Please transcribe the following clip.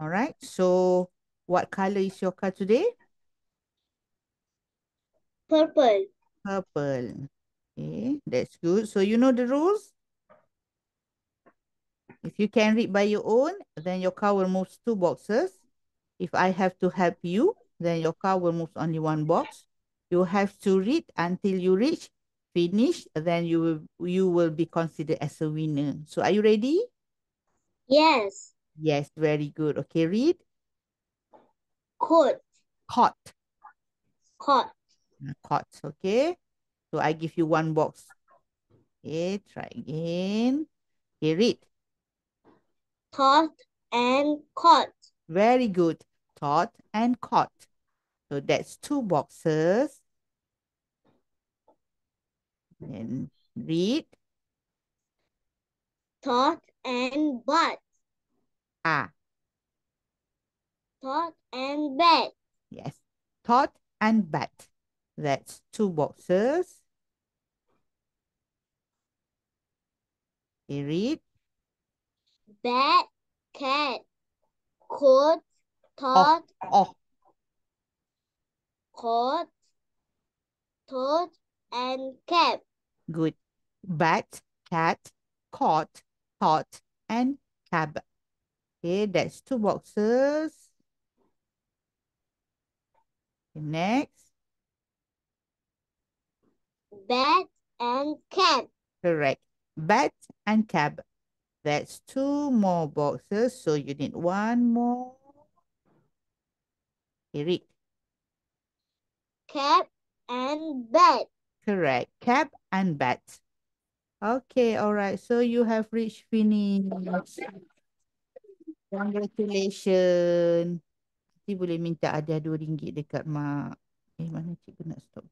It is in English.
All right. So what color is your car today? Purple. Purple. Okay, that's good. So you know the rules? If you can read by your own, then your car will move two boxes. If I have to help you, then your car will move only one box. You have to read until you reach finish, then you will, you will be considered as a winner. So are you ready? Yes. Yes, very good. Okay, read. Caught. Caught. Caught. Uh, caught, okay. So I give you one box. Okay, try again. Okay, read. Taught and caught. Very good. Taught and caught. So that's two boxes. And read. Taught and bought. Ah. Tot and bat. Yes. Tot and bat. That's two boxes. You read. Bat, cat, coat, tot. Oh. oh. Coat, tot, and cap. Good. Bat, cat, cot, tot, and cap. Okay, that's two boxes. Okay, next. Bat and cab. Correct. Bat and cab. That's two more boxes. So you need one more. Okay, read. Cap and bat. Correct. Cap and bat. Okay, all right. So you have reached finish. Congratulations. Nanti boleh minta ada RM2 dekat mak. Eh mana cikgu nak stop.